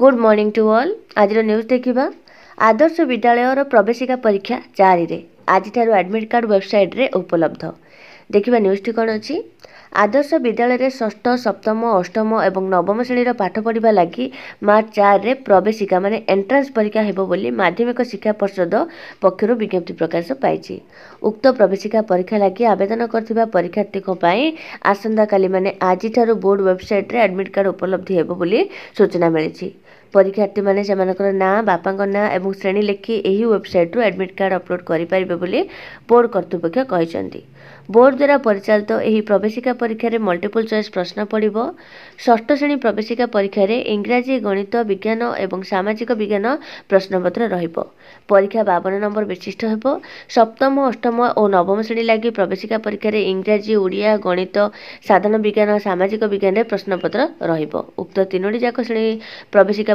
good morning to all ଆଜିର news ଦେଖିବା ଆଦର୍ଶ ବିଦ୍ୟାଳୟର ପ୍ରବେଶିକା ପରୀକ୍ଷା ଜାରିରେ ଆଜିଠାରୁ ଆଡ଼ମିଟ୍ କାର୍ଡ଼ ୱେବସାଇଟ୍ରେ ଉପଲବ୍ଧ ଦେଖିବା ନ୍ୟୁଜ୍ଟି କ'ଣ ଅଛି ଆଦର୍ଶ ବିଦ୍ୟାଳୟରେ ଷଷ୍ଠ ସପ୍ତମ ଅଷ୍ଟମ ଏବଂ ନବମ ଶ୍ରେଣୀର ପାଠ ପଢ଼ିବା ଲାଗି ମାର୍ଚ୍ଚ ଚାରିରେ ପ୍ରବେଶିକା ମାନେ ଏଣ୍ଟ୍ରାନ୍ସ ପରୀକ୍ଷା ହେବ ବୋଲି ମାଧ୍ୟମିକ ଶିକ୍ଷା ପରିଷଦ ପକ୍ଷରୁ ବିଜ୍ଞପ୍ତି ପ୍ରକାଶ ପାଇଛି ଉକ୍ତ ପ୍ରବେଶିକା ପରୀକ୍ଷା ଲାଗି ଆବେଦନ କରିଥିବା ପରୀକ୍ଷାର୍ଥୀଙ୍କ ପାଇଁ ଆସନ୍ତାକାଲି ମାନେ ଆଜିଠାରୁ ବୋର୍ଡ଼ ୱେବ୍ସାଇଟ୍ରେ ଆଡ଼ମିଟ୍ କାର୍ଡ଼ ଉପଲବ୍ଧି ହେବ ବୋଲି ସୂଚନା ମିଳିଛି ପରୀକ୍ଷାର୍ଥୀମାନେ ସେମାନଙ୍କର ନାଁ ବାପାଙ୍କ ନାଁ ଏବଂ ଶ୍ରେଣୀ ଲେଖି ଏହି ୱେବସାଇଟ୍ରୁ ଆଡ଼ମିଟ୍ କାର୍ଡ଼ ଅପଲୋଡ଼ କରିପାରିବେ ବୋଲି ବୋର୍ଡ କର୍ତ୍ତୃପକ୍ଷ କହିଛନ୍ତି ବୋର୍ଡ ଦ୍ୱାରା ପରିଚାଳିତ ଏହି ପ୍ରବେଶିକା ପରୀକ୍ଷାରେ ମଲ୍ଟିପୁଲ୍ ଚଏସ୍ ପ୍ରଶ୍ନ ପଡ଼ିବ ଷଷ୍ଠ ଶ୍ରେଣୀ ପ୍ରବେଶିକା ପରୀକ୍ଷାରେ ଇଂରାଜୀ ଗଣିତ ବିଜ୍ଞାନ ଏବଂ ସାମାଜିକ ବିଜ୍ଞାନ ପ୍ରଶ୍ନପତ୍ର ରହିବ ପରୀକ୍ଷା ବାବନ ନମ୍ବର ବିଶିଷ୍ଟ ହେବ ସପ୍ତମ ଅଷ୍ଟମ ଓ ନବମ ଶ୍ରେଣୀ ଲାଗି ପ୍ରବେଶିକା ପରୀକ୍ଷାରେ ଇଂରାଜୀ ଓଡ଼ିଆ ଗଣିତ ସାଧାରଣ ବିଜ୍ଞାନ ସାମାଜିକ ବିଜ୍ଞାନରେ ପ୍ରଶ୍ନପତ୍ର ରହିବ ଉକ୍ତ ତିନୋଟି ଯାକ ଶ୍ରେଣୀ ପ୍ରବେଶିକା